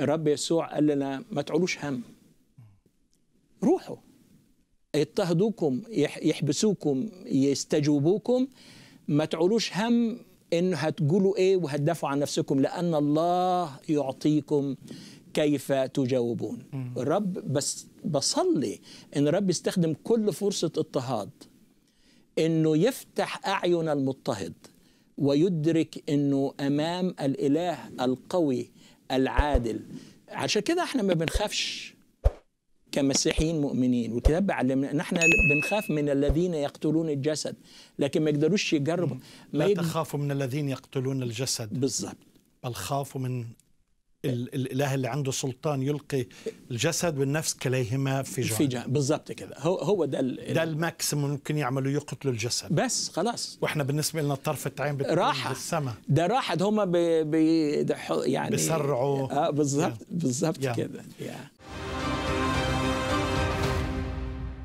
الرب يسوع قال لنا ما تعولوش هم روحوا يضطهدوكم يحبسوكم يستجوبوكم ما تعولوش هم ان هتقولوا ايه وهتدافعوا عن نفسكم لان الله يعطيكم كيف تجاوبون الرب بس بصلي ان الرب يستخدم كل فرصه اضطهاد انه يفتح اعين المضطهد ويدرك انه امام الاله القوي العادل عشان كده احنا ما بنخافش كمسيحيين مؤمنين والكتاب بيعلمنا ان احنا بنخاف من الذين يقتلون الجسد لكن ما يقدروش يجربوا ما لا يجد... تخافوا من الذين يقتلون الجسد بالظبط بل خافوا من الاله اللي عنده سلطان يلقي الجسد والنفس كليهما في جهنم في جهنم بالضبط كده هو هو ده ال ده الماكسيموم ممكن يعملوا يقتلوا الجسد بس خلاص واحنا بالنسبه لنا طرفه عين راحه بالسما ده راحت هم بي بي يعني بيسرعوا اه بالضبط بالضبط كده